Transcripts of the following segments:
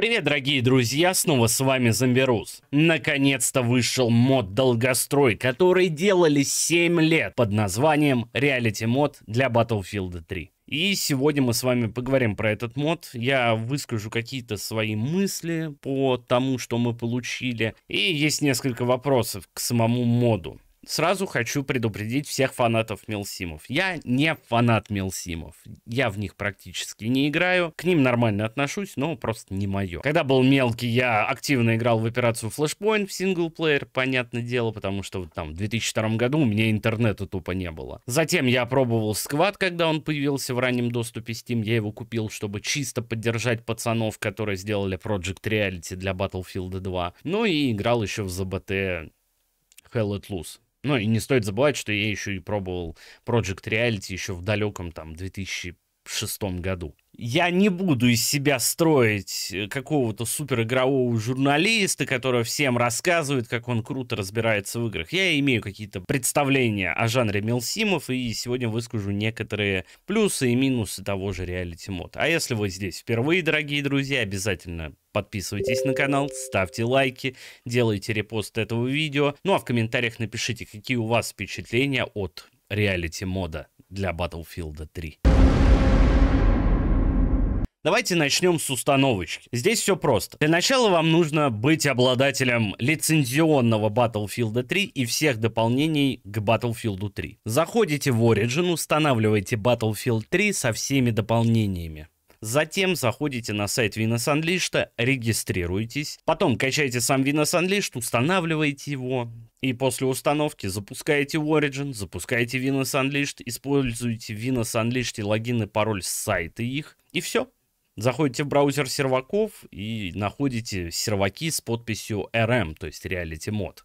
Привет, дорогие друзья, снова с вами Зомбирус. Наконец-то вышел мод Долгострой, который делали 7 лет под названием Reality мод для Battlefield 3. И сегодня мы с вами поговорим про этот мод. Я выскажу какие-то свои мысли по тому, что мы получили. И есть несколько вопросов к самому моду сразу хочу предупредить всех фанатов Милсимов. Я не фанат Милсимов. Я в них практически не играю. К ним нормально отношусь, но просто не мое. Когда был мелкий, я активно играл в операцию Flashpoint в синглплеер, понятное дело, потому что там в 2002 году у меня интернета тупо не было. Затем я пробовал Сквад, когда он появился в раннем доступе Steam. Я его купил, чтобы чисто поддержать пацанов, которые сделали Project Reality для Battlefield 2. Ну и играл еще в ЗБТ Hell at Loose ну и не стоит забывать, что я еще и пробовал Project Reality еще в далеком там 2000 шестом году. Я не буду из себя строить э, какого-то суперигрового журналиста, который всем рассказывает, как он круто разбирается в играх. Я имею какие-то представления о жанре милсимов и сегодня выскажу некоторые плюсы и минусы того же реалити мод. А если вы здесь впервые, дорогие друзья, обязательно Подписывайтесь на канал, ставьте лайки, делайте репост этого видео. Ну а в комментариях напишите, какие у вас впечатления от реалити-мода для Battlefield 3. Давайте начнем с установочки. Здесь все просто. Для начала вам нужно быть обладателем лицензионного Battlefield 3 и всех дополнений к Battlefield 3. Заходите в Origin, устанавливаете Battlefield 3 со всеми дополнениями. Затем заходите на сайт Windows Unleashed, регистрируйтесь. Потом качаете сам Windows Unleashed, устанавливаете его. И после установки запускаете Origin, запускаете Windows Unleashed, используете Windows Unleashed и логин и пароль с сайта их. И все. Заходите в браузер серваков и находите серваки с подписью RM, то есть Reality Mod.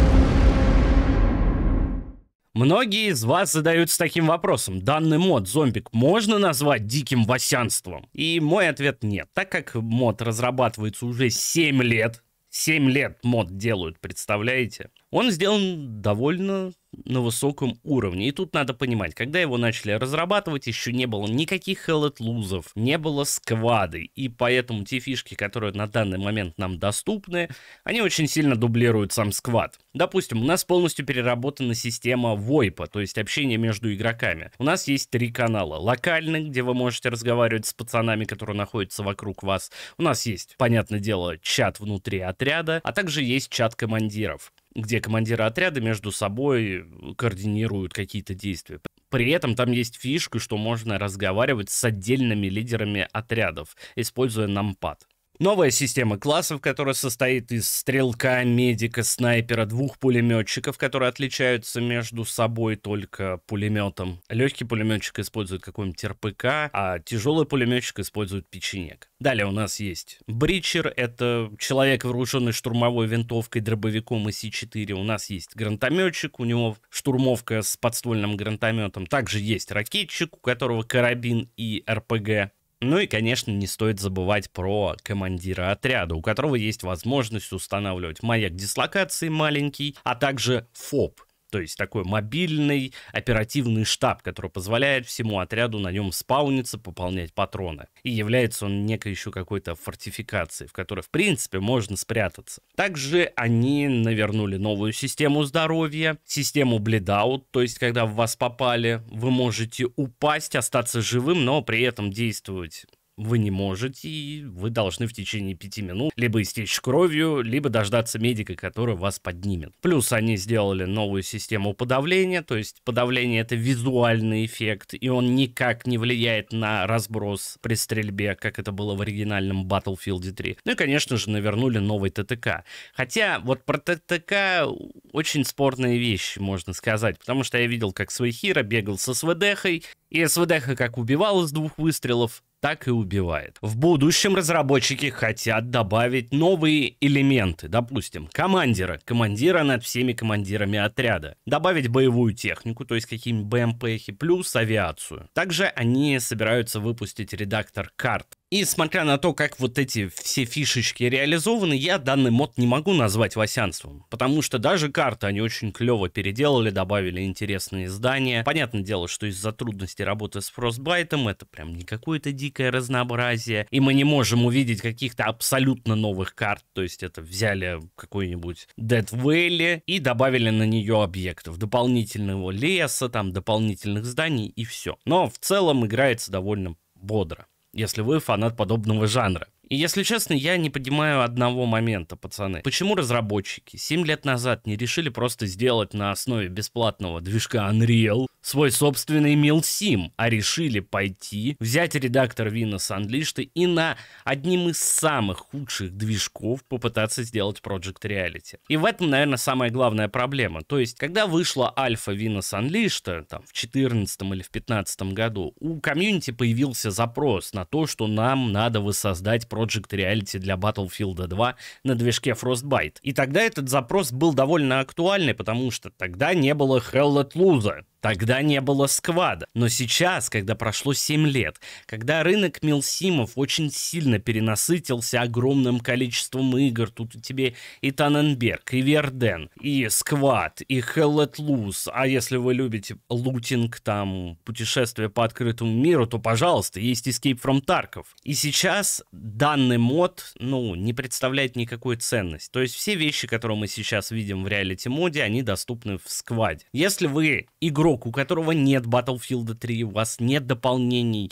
Многие из вас задаются таким вопросом. Данный мод «Зомбик» можно назвать диким васянством? И мой ответ нет. Так как мод разрабатывается уже 7 лет, 7 лет мод делают, представляете? он сделан довольно на высоком уровне. И тут надо понимать, когда его начали разрабатывать, еще не было никаких хеллет-лузов, не было сквады, и поэтому те фишки, которые на данный момент нам доступны, они очень сильно дублируют сам сквад. Допустим, у нас полностью переработана система войпа, то есть общение между игроками. У нас есть три канала. Локальный, где вы можете разговаривать с пацанами, которые находятся вокруг вас. У нас есть, понятное дело, чат внутри отряда, а также есть чат командиров где командиры отряда между собой координируют какие-то действия. При этом там есть фишка, что можно разговаривать с отдельными лидерами отрядов, используя нампад. Новая система классов, которая состоит из стрелка, медика, снайпера, двух пулеметчиков, которые отличаются между собой только пулеметом. Легкий пулеметчик использует какой-нибудь РПК, а тяжелый пулеметчик использует печенек. Далее у нас есть бричер, это человек, вооруженный штурмовой винтовкой, дробовиком и С4. У нас есть гранатометчик, у него штурмовка с подствольным гранатометом. Также есть ракетчик, у которого карабин и РПГ. Ну и, конечно, не стоит забывать про командира отряда, у которого есть возможность устанавливать маяк дислокации маленький, а также ФОП то есть такой мобильный оперативный штаб, который позволяет всему отряду на нем спауниться, пополнять патроны. И является он некой еще какой-то фортификацией, в которой, в принципе, можно спрятаться. Также они навернули новую систему здоровья, систему бледаут, то есть когда в вас попали, вы можете упасть, остаться живым, но при этом действовать вы не можете, и вы должны в течение пяти минут либо истечь кровью, либо дождаться медика, который вас поднимет. Плюс они сделали новую систему подавления, то есть подавление это визуальный эффект, и он никак не влияет на разброс при стрельбе, как это было в оригинальном Battlefield 3. Ну и, конечно же, навернули новый ТТК. Хотя вот про ТТК очень спорные вещи, можно сказать, потому что я видел, как свой Хиро бегал со СВДхой, и СВДха как убивал из двух выстрелов, так и убивает. В будущем разработчики хотят добавить новые элементы, допустим, командира, командира над всеми командирами отряда, добавить боевую технику, то есть какие-нибудь БМПхи, плюс авиацию. Также они собираются выпустить редактор карт, и смотря на то, как вот эти все фишечки реализованы, я данный мод не могу назвать васянством. Потому что даже карты они очень клево переделали, добавили интересные здания. Понятное дело, что из-за трудности работы с фростбайтом это прям не какое-то дикое разнообразие. И мы не можем увидеть каких-то абсолютно новых карт. То есть это взяли какой-нибудь Dead Valley и добавили на нее объектов. Дополнительного леса, там дополнительных зданий и все. Но в целом играется довольно бодро если вы фанат подобного жанра. И если честно, я не понимаю одного момента, пацаны. Почему разработчики 7 лет назад не решили просто сделать на основе бесплатного движка Unreal свой собственный милсим, а решили пойти, взять редактор Windows Unleashed и на одним из самых худших движков попытаться сделать Project Reality. И в этом, наверное, самая главная проблема. То есть, когда вышла альфа Windows Unleashed, там, в 14 или в 15 году, у комьюнити появился запрос на то, что нам надо воссоздать Project Reality для Battlefield 2 на движке Frostbite. И тогда этот запрос был довольно актуальный, потому что тогда не было Hell at Loser, Тогда не было сквада. Но сейчас, когда прошло 7 лет, когда рынок милсимов очень сильно перенасытился огромным количеством игр, тут у тебя и Таненберг, и Верден, и сквад, и Hell at Loose, а если вы любите лутинг, там, путешествия по открытому миру, то, пожалуйста, есть Escape from Tarkov. И сейчас данный мод, ну, не представляет никакой ценности. То есть все вещи, которые мы сейчас видим в реалити-моде, они доступны в скваде. Если вы игрок игрок, у которого нет Battlefield 3, у вас нет дополнений,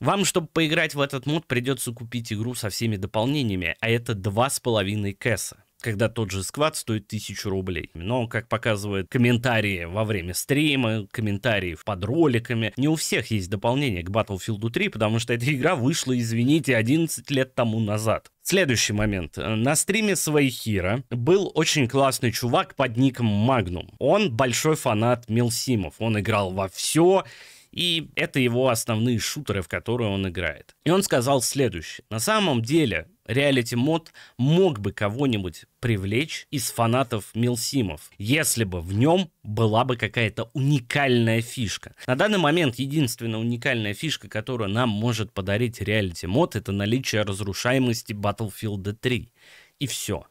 вам, чтобы поиграть в этот мод, придется купить игру со всеми дополнениями, а это 2,5 кэса когда тот же сквад стоит тысячу рублей. Но, как показывают комментарии во время стрима, комментарии под роликами, не у всех есть дополнение к Battlefield 3, потому что эта игра вышла, извините, 11 лет тому назад. Следующий момент. На стриме Свайхира был очень классный чувак под ником Magnum. Он большой фанат Милсимов. Он играл во все, и это его основные шутеры, в которые он играет. И он сказал следующее. На самом деле, реалити-мод мог бы кого-нибудь привлечь из фанатов Милсимов, если бы в нем была бы какая-то уникальная фишка. На данный момент единственная уникальная фишка, которую нам может подарить реалити-мод, это наличие разрушаемости Battlefield 3. И все.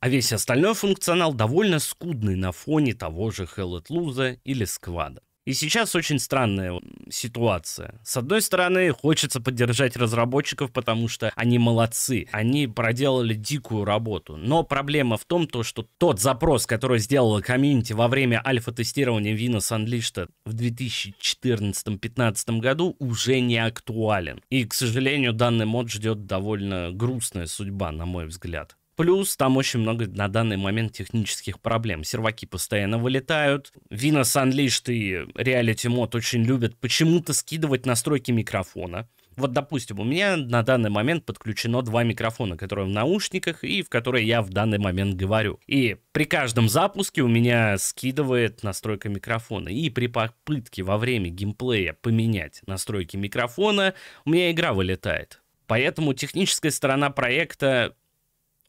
А весь остальной функционал довольно скудный на фоне того же Hell at Loose или Сквада. И сейчас очень странная ситуация. С одной стороны, хочется поддержать разработчиков, потому что они молодцы. Они проделали дикую работу. Но проблема в том, то, что тот запрос, который сделала комьюнити во время альфа-тестирования Venus Unleashed в 2014-2015 году, уже не актуален. И, к сожалению, данный мод ждет довольно грустная судьба, на мой взгляд. Плюс там очень много на данный момент технических проблем. Серваки постоянно вылетают. Venus Unleashed и Reality Mod очень любят почему-то скидывать настройки микрофона. Вот, допустим, у меня на данный момент подключено два микрофона, которые в наушниках и в которые я в данный момент говорю. И при каждом запуске у меня скидывает настройка микрофона. И при попытке во время геймплея поменять настройки микрофона, у меня игра вылетает. Поэтому техническая сторона проекта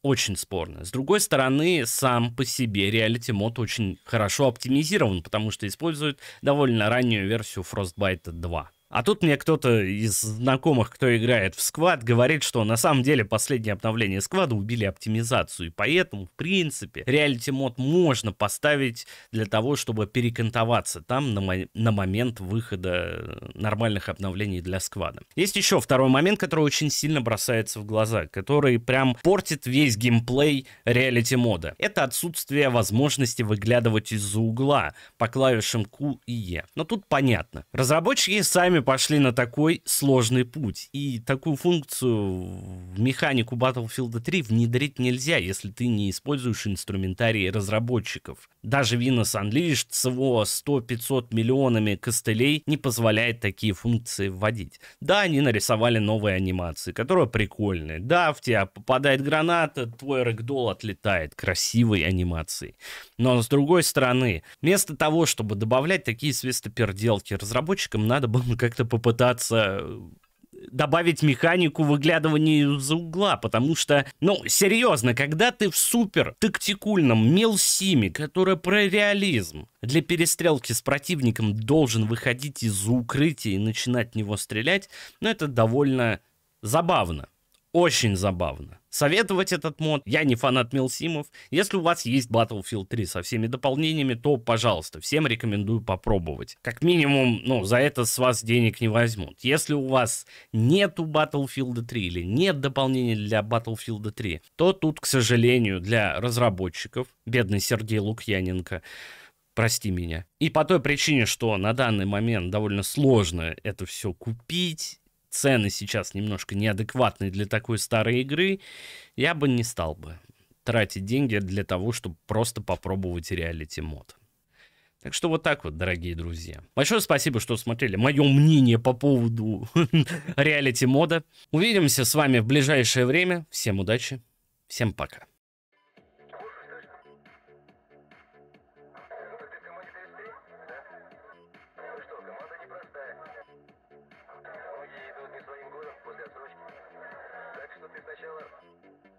очень спорно. С другой стороны, сам по себе реалити-мод очень хорошо оптимизирован, потому что использует довольно раннюю версию Frostbite 2. А тут мне кто-то из знакомых, кто играет в сквад, говорит, что на самом деле последнее обновление сквада убили оптимизацию. И поэтому, в принципе, реалити мод можно поставить для того, чтобы перекантоваться там на, мо- на момент выхода э, нормальных обновлений для сквада. Есть еще второй момент, который очень сильно бросается в глаза, который прям портит весь геймплей реалити мода. Это отсутствие возможности выглядывать из-за угла по клавишам Q и E. Но тут понятно. Разработчики сами пошли на такой сложный путь. И такую функцию в механику Battlefield 3 внедрить нельзя, если ты не используешь инструментарий разработчиков. Даже Venus Unleashed с его 100-500 миллионами костылей не позволяет такие функции вводить. Да, они нарисовали новые анимации, которые прикольные. Да, в тебя попадает граната, твой рэгдол отлетает красивой анимации. Но с другой стороны, вместо того, чтобы добавлять такие свистоперделки, разработчикам надо было как как-то попытаться э, добавить механику выглядывания из-за угла, потому что, ну, серьезно, когда ты в супер тактикульном мелсиме, которая про реализм, для перестрелки с противником должен выходить из укрытия и начинать в него стрелять, ну, это довольно забавно. Очень забавно. Советовать этот мод. Я не фанат милсимов. Если у вас есть Battlefield 3 со всеми дополнениями, то, пожалуйста, всем рекомендую попробовать. Как минимум, ну, за это с вас денег не возьмут. Если у вас нету Battlefield 3 или нет дополнения для Battlefield 3, то тут, к сожалению, для разработчиков, бедный Сергей Лукьяненко, прости меня. И по той причине, что на данный момент довольно сложно это все купить, цены сейчас немножко неадекватные для такой старой игры, я бы не стал бы тратить деньги для того, чтобы просто попробовать реалити мод. Так что вот так вот, дорогие друзья. Большое спасибо, что смотрели мое мнение по поводу реалити-мода. Увидимся с вами в ближайшее время. Всем удачи, всем пока. do whatsoever.